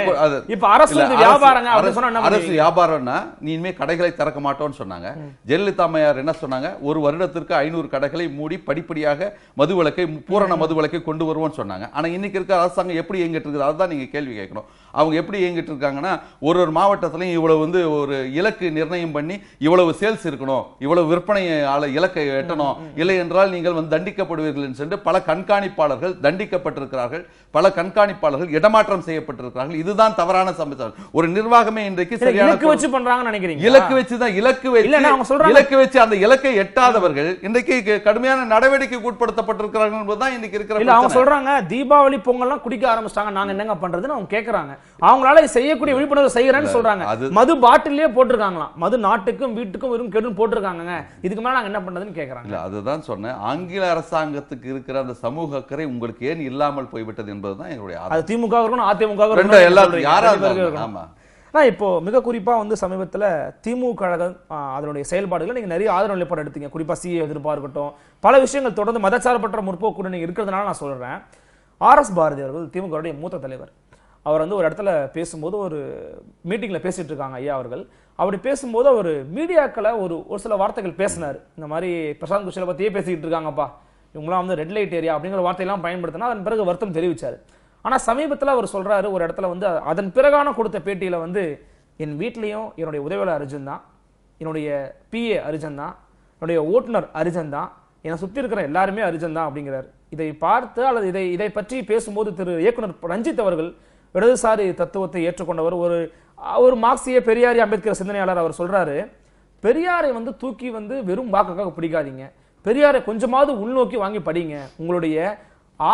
இப்ப அரசு வியாபாரம் அரசு வியாபாரம்னா நீ இனிமே கடைகளை திறக்க மாட்டோம்னு சொன்னாங்க ஜெயலலிதா அம்மையார் என்ன சொன்னாங்க ஒரு வருடத்திற்கு ஐநூறு கடைகளை மூடி படிப்படியாக மது விளக்கை பூரண மது விளக்கை கொண்டு வருவோம்னு சொன்னாங்க ஆனா இன்னைக்கு இருக்க அரசாங்கம் எப்படி எங்கிட்டு இருக்குது அதுதான் நீங்க கேள்வி கேட்கணும் அவங்க எப்படி இயங்கிட்டு இருக்காங்கன்னா ஒரு ஒரு மாவட்டத்திலையும் இவ்வளவு வந்து ஒரு இலக்கு நிர்ணயம் பண்ணி இவ்வளவு சேல்ஸ் இருக்கணும் இவ்வளவு விற்பனை இலக்கை எட்டணும் இல்லை என்றால் நீங்கள் வந்து தண்டிக்கப்படுவீர்கள் சென்று பல கண்காணிப்பாளர்கள் தண்டிக்கப்பட்டிருக்கிறார்கள் பல கண்காணிப்பாளர்கள் இடமாற்றம் செய்யப்பட்டிருக்கிறார்கள் இதுதான் தவறான சமாச்சாரம் ஒரு நிர்வாகமே இன்றைக்கு இலக்கு வச்சு பண்றாங்கன்னு நினைக்கிறீங்க இலக்கு வச்சு தான் இலக்கு வச்சு இலக்கு வச்சு அந்த இலக்கை எட்டாதவர்கள் இன்றைக்கு கடுமையான நடவடிக்கைக்கு உட்படுத்தப்பட்டிருக்கிறார்கள் என்பதுதான் இன்னைக்கு இருக்கிற அவங்க சொல்றாங்க தீபாவளி பொங்கல்லாம் குடிக்க ஆரம்பிச்சிட்டாங்க நாங்க என்னங்க பண்றதுன்னு அவங்க கேட்கறாங்க அவங்களால செய்யக்கூடிய விழிப்புணர்வு செய்யறேன்னு சொல்றாங்க மது பாட்டிலே போட்டிருக்காங்களாம் மது நாட்டுக்கும் வீட்டுக்கும் வெறும் கெடும் போட்டிருக்காங்க இதுக்கு மேல நாங்க என்ன பண்றதுன்னு கேட்கறாங்க அதுதான் சொன்னேன் ஆங்கில அரசாங்கத்துக்கு இருக்கிற அந்த சமூக அக்கறை உங்களுக்கு ஏன் இல்லாமல் போய்விட்டது என்பதுதான் எங்களுடைய அது திமுக அதிமுக இருக்கணும் ஆமா மிக குறிப்பா வந்து சமீபத்தில் திமுக கழகம் அதனுடைய செயல்பாடுகள் நீங்க நிறைய ஆதரவு நிலைப்பாடு எடுத்தீங்க குறிப்பா சிஏ எதிர்ப்பா இருக்கட்டும் பல விஷயங்கள் தொடர்ந்து மதச்சார்பற்ற முற்போக்கு நீங்க இருக்கிறதுனால நான் ஆர் எஸ் பாரதி அவர்கள் திமுக மூத்த தலைவர் அவர் வந்து ஒரு இடத்துல பேசும்போது ஒரு மீட்டிங்கில் பேசிகிட்டு இருக்காங்க ஐயா அவர்கள் அப்படி பேசும்போது அவர் மீடியாக்களை ஒரு ஒரு சில வார்த்தைகள் பேசினார் இந்த மாதிரி பிரசாந்த் குஷலை பற்றியே பேசிக்கிட்டு இருக்காங்கப்பா இவங்களாம் வந்து ரெட் லைட் ஏரியா அப்படிங்கிற வார்த்தையெல்லாம் பயன்படுத்தினா அதன் பிறகு வருத்தம் தெரிவித்தார் ஆனால் சமீபத்தில் அவர் சொல்கிறாரு ஒரு இடத்துல வந்து அதன் பிறகான கொடுத்த பேட்டியில் வந்து என் வீட்லேயும் என்னுடைய உதவியாளர் அரிஜன் தான் என்னுடைய பிஏ அரிஜன் தான் என்னுடைய ஓட்டுநர் அரிஜன் தான் என்னை சுற்றி இருக்கிற எல்லாருமே அரிஜன் தான் அப்படிங்கிறார் இதை பார்த்து அல்லது இதை இதை பற்றி பேசும்போது திரு இயக்குனர் ரஞ்சித் அவர்கள் இடதுசாரி தத்துவத்தை ஏற்றுக்கொண்டவர் ஒரு அவர் மார்க்சிய பெரியாரி அம்பேத்கர் சிந்தனையாளர் அவர் சொல்கிறாரு பெரியாரை வந்து தூக்கி வந்து வெறும் வாக்குக்காக பிடிக்காதீங்க பெரியாரை கொஞ்சமாவது உள்நோக்கி வாங்கி படிங்க உங்களுடைய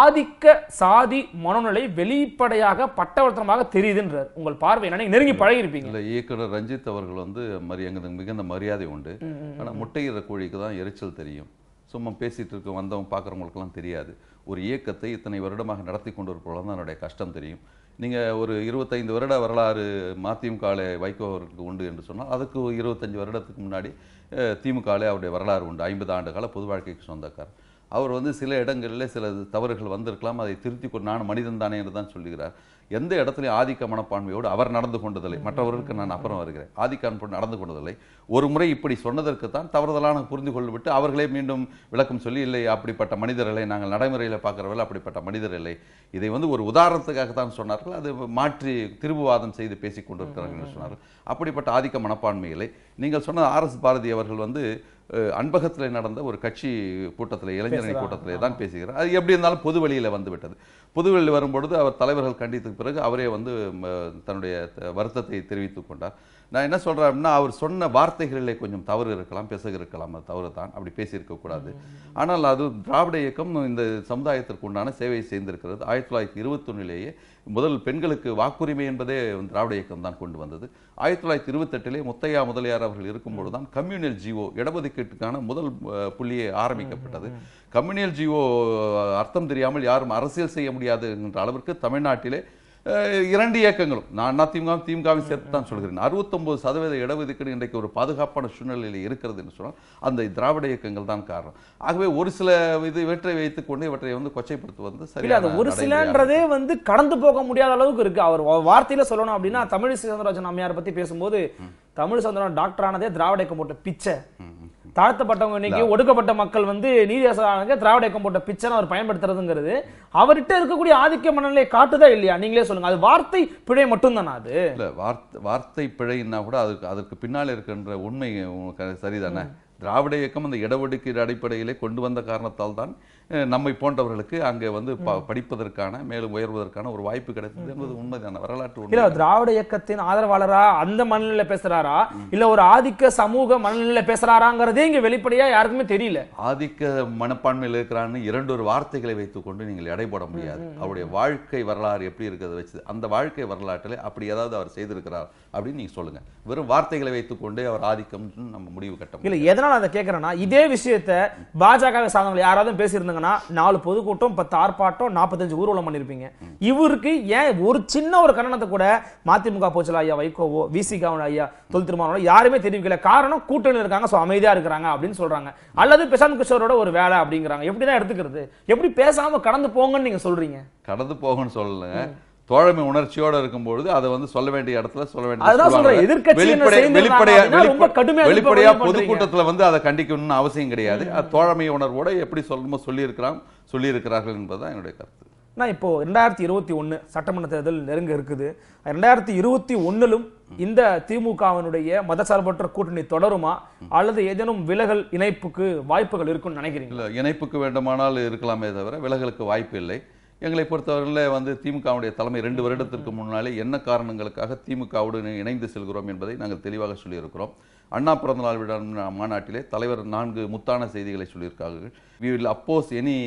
ஆதிக்க சாதி மனநிலை வெளிப்படையாக பட்டவர்த்தனமாக தெரியுதுன்றார் உங்கள் பார்வை என்ன நெருங்கி பழகிருப்பீங்க இல்லை இயக்குனர் ரஞ்சித் அவர்கள் வந்து மரிய மிகுந்த மரியாதை உண்டு ஆனால் முட்டையிற கோழிக்கு தான் எரிச்சல் தெரியும் சும்மா பேசிகிட்டு இருக்க வந்தவங்க பார்க்குறவங்களுக்குலாம் தெரியாது ஒரு இயக்கத்தை இத்தனை வருடமாக நடத்தி கொண்டு இருப்பவர்கள் தான் என்னுடைய கஷ்டம் தெரியும் நீங்கள் ஒரு இருபத்தைந்து வருட வரலாறு மதிமுகவில் வைகோவருக்கு உண்டு என்று சொன்னால் அதுக்கு இருபத்தஞ்சி வருடத்துக்கு முன்னாடி திமுகவில் அவருடைய வரலாறு உண்டு ஐம்பது ஆண்டு கால பொது வாழ்க்கைக்கு சொந்தக்கார் அவர் வந்து சில இடங்களில் சில தவறுகள் வந்திருக்கலாம் அதை திருத்தி கொண்டு நான் மனிதன் தானே என்று தான் சொல்லுகிறார் எந்த இடத்துலையும் ஆதிக்க மனப்பான்மையோடு அவர் நடந்து கொண்டதில்லை மற்றவர்களுக்கு நான் அப்புறம் வருகிறேன் ஆதிக்க நடந்து கொண்டதில்லை ஒரு முறை இப்படி சொன்னதற்கு தான் தவறுதலான புரிந்து விட்டு அவர்களே மீண்டும் விளக்கம் சொல்லி இல்லை அப்படிப்பட்ட மனிதர்களை நாங்கள் நடைமுறையில் பார்க்குறவர்கள் அப்படிப்பட்ட மனிதர் இல்லை இதை வந்து ஒரு உதாரணத்துக்காக தான் சொன்னார்கள் அது மாற்றி திருபுவாதம் செய்து பேசி கொண்டிருக்கிறார்கள் சொன்னார்கள் அப்படிப்பட்ட ஆதிக்க மனப்பான்மைகளை நீங்கள் சொன்ன ஆர் எஸ் பாரதி அவர்கள் வந்து அன்பகத்தில் நடந்த ஒரு கட்சி கூட்டத்தில் இளைஞரணி கூட்டத்திலே தான் பேசுகிறார் அது எப்படி இருந்தாலும் பொது வெளியில் வந்துவிட்டது பொது வெளியில் வரும்பொழுது அவர் தலைவர்கள் கண்டித்த பிறகு அவரே வந்து தன்னுடைய வருத்தத்தை தெரிவித்துக் கொண்டார் நான் என்ன சொல்கிறேன் அப்படின்னா அவர் சொன்ன வார்த்தைகளிலே கொஞ்சம் தவறு இருக்கலாம் பேசுக இருக்கலாம் அது தவறு தான் அப்படி பேசியிருக்கக்கூடாது ஆனால் அது திராவிட இயக்கம் இந்த சமுதாயத்திற்கு உண்டான சேவை செய்திருக்கிறது ஆயிரத்தி தொள்ளாயிரத்தி இருபத்தொன்னிலேயே முதல் பெண்களுக்கு வாக்குரிமை என்பதே திராவிட இயக்கம் தான் கொண்டு வந்தது ஆயிரத்தி தொள்ளாயிரத்தி இருபத்தெட்டிலே முத்தையா முதலியார் அவர்கள் இருக்கும்போது தான் கம்யூனியல் ஜிஓ இடஒதுக்கீட்டுக்கான முதல் புள்ளியை ஆரம்பிக்கப்பட்டது கம்யூனியல் ஜிஓ அர்த்தம் தெரியாமல் யாரும் அரசியல் செய்ய முடியாது என்ற அளவிற்கு தமிழ்நாட்டிலே இரண்டு இயக்கங்களும் நான் அதிமுகவும் திமுகவும் சேர்த்து தான் சொல்கிறேன் அறுபத்தொம்பது சதவீத இடஒதுக்கீடு இன்றைக்கு ஒரு பாதுகாப்பான சூழ்நிலையில் இருக்கிறது என்று சொன்னால் அந்த திராவிட இயக்கங்கள் தான் காரணம் ஆகவே ஒரு சில இது வெற்றை வைத்துக் கொண்டு இவற்றை வந்து கொச்சைப்படுத்து வந்து சரி அது ஒரு சிலன்றதே வந்து கடந்து போக முடியாத அளவுக்கு இருக்கு அவர் வார்த்தையில சொல்லணும் அப்படின்னா தமிழ் சுதந்திரராஜன் அம்மையார் பத்தி பேசும்போது தமிழ் சவுந்தரன் டாக்டர் ஆனதே திராவிட இயக்கம் போட்ட பிச்சை தாழ்த்தப்பட்டவங்க இன்னைக்கு ஒடுக்கப்பட்ட மக்கள் வந்து அரசாங்க திராவிட இயக்கம் போட்ட பிக்சர் அவர் பயன்படுத்துறதுங்கிறது அவர்கிட்ட இருக்கக்கூடிய ஆதிக்க மனநிலையை காட்டுதா இல்லையா நீங்களே சொல்லுங்க அது வார்த்தை பிழை மட்டும்தானா அது வார்த்தை வார்த்தை பிழைன்னா கூட அதுக்கு அதற்கு பின்னால் இருக்கின்ற உண்மை சரிதானே திராவிட இயக்கம் அந்த இடஒதுக்கீடு அடிப்படையிலே கொண்டு வந்த காரணத்தால் தான் நம்மை போன்றவர்களுக்கு அங்கே வந்து படிப்பதற்கான மேலும் உயர்வதற்கான ஒரு வாய்ப்பு கிடைத்தது என்பது உண்மைதான வரலாற்று இல்ல திராவிட இயக்கத்தின் ஆதரவாளரா அந்த மனநிலை பேசுறாரா இல்ல ஒரு ஆதிக்க சமூக மனநிலை பேசுறாராங்கிறதே இங்க வெளிப்படையா யாருக்குமே தெரியல ஆதிக்க மனப்பான்மையில் இருக்கிறான்னு இரண்டு ஒரு வார்த்தைகளை கொண்டு நீங்கள் எடை போட முடியாது அவருடைய வாழ்க்கை வரலாறு எப்படி இருக்கிறத வச்சு அந்த வாழ்க்கை வரலாற்றில் அப்படி ஏதாவது அவர் செய்திருக்கிறார் அப்படின்னு நீங்க சொல்லுங்க வெறும் வார்த்தைகளை வைத்துக்கொண்டு அவர் ஆதிக்கம் நம்ம முடிவு கட்ட இல்ல எதனால அதை கேட்கிறேன்னா இதே விஷயத்த பாஜக சாதனங்கள் யாராவது பேசியிருந்தாங்க இருந்திருங்கன்னா நாலு பொதுக்கூட்டம் பத்து ஆர்ப்பாட்டம் நாற்பத்தஞ்சு ஊர்வலம் பண்ணியிருப்பீங்க இவருக்கு ஏன் ஒரு சின்ன ஒரு கண்டனத்தை கூட மதிமுக போச்சல ஐயா வைகோவோ விசிகாவோட ஐயா தொல் திருமாவளோ யாருமே தெரிவிக்கல காரணம் கூட்டணி இருக்காங்க ஸோ அமைதியாக இருக்கிறாங்க அப்படின்னு சொல்கிறாங்க அல்லது பிரசாந்த் கிஷோரோட ஒரு வேலை அப்படிங்கிறாங்க எப்படி தான் எடுத்துக்கிறது எப்படி பேசாமல் கடந்து போங்கன்னு நீங்கள் சொல்கிறீங்க கடந்து போங்கன்னு சொல்லுங்க தோழமை உணர்ச்சியோட இருக்கும்பொழுது அதை வந்து சொல்ல வேண்டிய இடத்துல சொல்ல வேண்டிய வெளிப்படையா பொதுக்கூட்டத்தில் வந்து அதை கண்டிக்கணும்னு அவசியம் கிடையாது தோழமை உணர்வோட எப்படி சொல்லணுமோ சொல்லியிருக்கிறான் சொல்லியிருக்கிறார்கள் என்பதுதான் என்னுடைய கருத்து நான் இப்போ ரெண்டாயிரத்தி இருபத்தி ஒன்று சட்டமன்ற தேர்தல் நெருங்க இருக்குது ரெண்டாயிரத்தி இருபத்தி ஒன்னிலும் இந்த திமுகவினுடைய மதசார்பற்ற கூட்டணி தொடருமா அல்லது ஏதேனும் விலகல் இணைப்புக்கு வாய்ப்புகள் இருக்கும்னு நினைக்கிறீங்களா இணைப்புக்கு வேண்டுமானால் இருக்கலாமே தவிர விலகலுக்கு வாய்ப்பு இல்லை எங்களை பொறுத்தவரையில் வந்து திமுகவுடைய தலைமை ரெண்டு வருடத்திற்கு முன்னாலே என்ன காரணங்களுக்காக திமுகவுடன் இணைந்து செல்கிறோம் என்பதை நாங்கள் தெளிவாக சொல்லியிருக்கிறோம் அண்ணா பிறந்தநாள் விழா மாநாட்டிலே தலைவர் நான்கு முத்தான செய்திகளை சொல்லியிருக்கார்கள் we will oppose any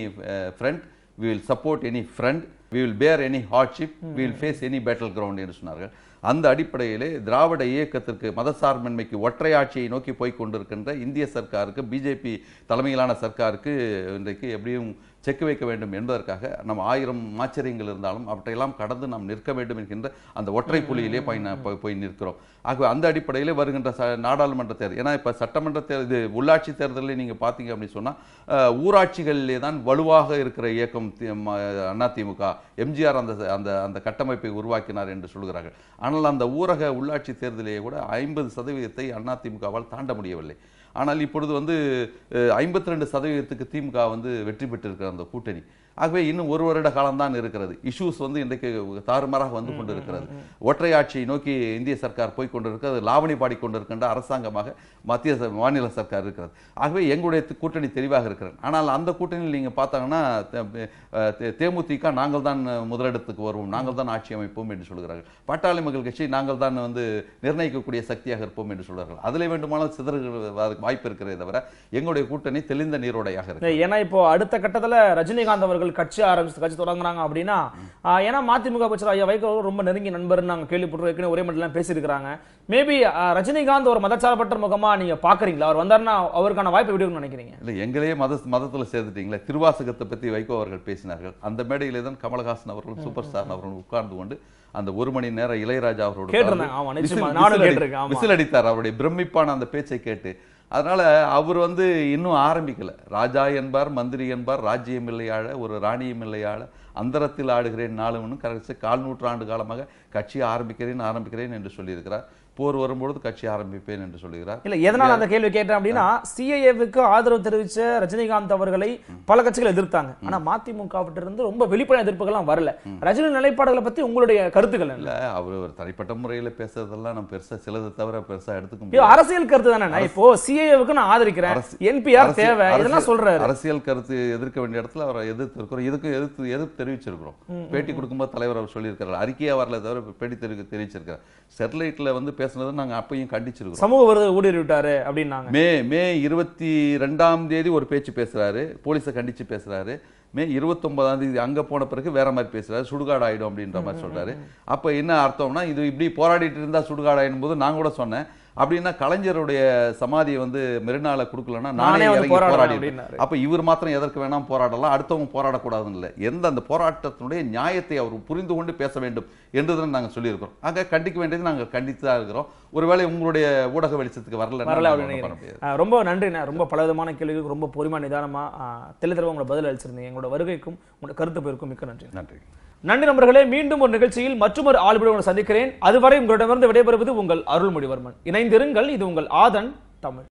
friend we will support any friend we will bear any hardship we will face any battle ground என்று சொன்னார்கள் அந்த அடிப்படையிலே திராவிட இயக்கத்திற்கு மதசார்பின்மைக்கு ஒற்றையாட்சியை நோக்கி போய் கொண்டிருக்கின்ற இந்திய சர்க்காருக்கு பிஜேபி தலைமையிலான சர்க்காருக்கு இன்றைக்கு எப்படியும் செக்கு வைக்க வேண்டும் என்பதற்காக நம்ம ஆயிரம் ஆச்சரியங்கள் இருந்தாலும் அவற்றையெல்லாம் கடந்து நாம் நிற்க வேண்டும் என்கின்ற அந்த ஒற்றை புள்ளியிலே போய் போய் நிற்கிறோம் ஆகவே அந்த அடிப்படையில் வருகின்ற ச நாடாளுமன்ற தேர்தல் ஏன்னா இப்போ சட்டமன்ற தேர்தல் இது உள்ளாட்சி தேர்தலில் நீங்கள் பார்த்தீங்க அப்படின்னு சொன்னால் ஊராட்சிகளிலே தான் வலுவாக இருக்கிற இயக்கம் அதிமுக எம்ஜிஆர் அந்த அந்த அந்த கட்டமைப்பை உருவாக்கினார் என்று சொல்கிறார்கள் ஆனால் அந்த ஊரக உள்ளாட்சி தேர்தலையே கூட ஐம்பது சதவீதத்தை அதிமுகவால் தாண்ட முடியவில்லை ஆனால் இப்பொழுது வந்து ஐம்பத்தி ரெண்டு சதவீதத்துக்கு திமுக வந்து வெற்றி பெற்றிருக்கிற அந்த கூட்டணி ஆகவே இன்னும் ஒரு வருட காலம்தான் இருக்கிறது இஷ்யூஸ் வந்து இன்றைக்கு தாறுமாறாக வந்து கொண்டிருக்கிறது ஒற்றை ஆட்சியை நோக்கி இந்திய சர்க்கார் போய் கொண்டிருக்கிறது லாவணி பாடி கொண்டிருக்கின்ற அரசாங்கமாக மத்திய மாநில சர்க்கார் இருக்கிறது ஆகவே எங்களுடைய கூட்டணி தெளிவாக இருக்கிறது ஆனால் அந்த கூட்டணியில் நீங்கள் பார்த்தாங்கன்னா தேமுதிக நாங்கள் தான் முதலிடத்துக்கு வருவோம் நாங்கள் தான் ஆட்சி அமைப்போம் என்று சொல்கிறார்கள் பட்டாளி மக்கள் கட்சி நாங்கள் தான் வந்து நிர்ணயிக்கக்கூடிய சக்தியாக இருப்போம் என்று சொல்கிறார்கள் அதில் வேண்டுமானால் சிதறுகள் வாய்ப்பு இருக்கிறதே தவிர எங்களுடைய கூட்டணி தெளிந்த நீரோடையாக இருக்கு ஏன்னா இப்போ அடுத்த கட்டத்தில் ரஜினிகாந்த் அவர்கள் அவர்கள் கட்சி ஆரம்பித்து கட்சி தொடங்குறாங்க அப்படின்னா ஏன்னா மதிமுக அமைச்சர் ஐயா வைகோ ரொம்ப நெருங்கி நண்பர் நாங்கள் கேள்விப்பட்டு ஏற்கனவே ஒரே மட்டலாம் பேசியிருக்கிறாங்க மேபி ரஜினிகாந்த் ஒரு மதச்சார்பற்ற முகமா நீங்க பாக்குறீங்களா அவர் வந்தார்னா அவருக்கான வாய்ப்பு எப்படி நினைக்கிறீங்க இல்லை எங்களையே மத மதத்தில் சேர்த்துட்டீங்களே திருவாசகத்தை பத்தி வைகோ அவர்கள் பேசினார்கள் அந்த மேடையிலே தான் கமலஹாசன் அவர்களும் சூப்பர் ஸ்டார் அவர்களும் உட்கார்ந்து கொண்டு அந்த ஒரு மணி நேரம் இளையராஜா அவரோட விசில் அடித்தார் அவருடைய பிரமிப்பான அந்த பேச்சை கேட்டு அதனால் அவர் வந்து இன்னும் ஆரம்பிக்கலை ராஜா என்பார் மந்திரி என்பார் ராஜ்யம் இல்லையாழ ஒரு ராணியம் இல்லையாழ அந்தரத்தில் ஆடுகிறேன் நாளும் கடைசி கால் நூற்றாண்டு காலமாக கட்சி ஆரம்பிக்கிறேன் ஆரம்பிக்கிறேன் என்று சொல்லியிருக்கிறார் போர் வரும்பொழுது கட்சி ஆரம்பிப்பேன் என்று சொல்லுகிறார் இல்ல எதனால் அந்த கேள்வி கேட்டேன் அப்படின்னா சிஐஏவுக்கு ஆதரவு தெரிவிச்ச ரஜினிகாந்த் அவர்களை பல கட்சிகள் எதிர்த்தாங்க ஆனா மதிமுக இருந்து ரொம்ப வெளிப்படையான எதிர்ப்புகள்லாம் வரல ரஜினி நிலைப்பாடுகளை பத்தி உங்களுடைய கருத்துக்கள் இல்ல அவர் ஒரு தனிப்பட்ட முறையில் பேசுறதெல்லாம் நான் பெருசா சிலது தவிர பெருசா எடுத்துக்க அரசியல் கருத்து தானே இப்போ சிஐஏவுக்கு நான் ஆதரிக்கிறேன் என்பிஆர் தேவை இதெல்லாம் சொல்றாரு அரசியல் கருத்து எதிர்க்க வேண்டிய இடத்துல அவரை எதிர்த்து இருக்கிறோம் இதுக்கு எதிர்த்து எதிர்த்து தெரிவிச்சிருக்கிறோம் பேட்டி கொடுக்கும்போது தலைவர் அவர் சொல்லியிருக்கிறார் அறிக்கையா வரல தவிர பேட்டி தெரிவிக்க தெரிவிச்சிருக்கிறார் ஸ்டெர்லைட்டில் வந்து பேசுனதை நாங்கள் அப்பையும் கண்டிச்சிருக்கோம் சமூக ஊழியர் விட்டாரு அப்படின்னாங்க மே மே இருபத்தி ரெண்டாம் தேதி ஒரு பேச்சு பேசுகிறாரு போலீஸை கண்டித்து பேசுகிறாரு மே இருபத்தொன்பதாம் தேதி அங்கே போன பிறகு வேற மாதிரி பேசுகிறாரு சுடுகாடு ஆகிடும் அப்படின்ற மாதிரி சொல்கிறாரு அப்போ என்ன அர்த்தம்னா இது இப்படி போராடிட்டு இருந்தால் சுடுகாடு ஆகிடும் போது நான் கூட சொன்னேன் அப்படின்னா கலைஞருடைய சமாதியை வந்து மெரினால கொடுக்கலன்னா நானே போராடி அப்ப இவர் மாத்திரம் எதற்கு வேணாம் போராடலாம் அடுத்தவங்க போராடக்கூடாதுன்னு இல்லை எந்த அந்த போராட்டத்தினுடைய நியாயத்தை அவர் புரிந்து கொண்டு பேச வேண்டும் என்றுதான் நாங்கள் சொல்லியிருக்கிறோம் ஆக கண்டிக்க வேண்டியது நாங்கள் கண்டித்து தான் இருக்கிறோம் ஒருவேளை உங்களுடைய ஊடக வெளிச்சத்துக்கு வரல ரொம்ப நன்றிண்ணா ரொம்ப பல விதமான கேள்விகளுக்கு ரொம்ப பொறுமையாக நிதானமாக தெளிதரவா உங்களை பதில் அளிச்சிருந்தீங்க எங்களோட வருகைக்கும் உங்களோட கருத்து போயிருக்கும் மிக்க நன்றி நன்றி நன்றி நண்பர்களே மீண்டும் ஒரு நிகழ்ச்சியில் மற்றொரு ஆளுடன் சந்திக்கிறேன் அதுவரை உங்களிடமிருந்து விடைபெறுவது உங்கள் அருள்மொழிவர்மன் இணைந்திருங்கள் இது உங்கள் ஆதன் தமிழ்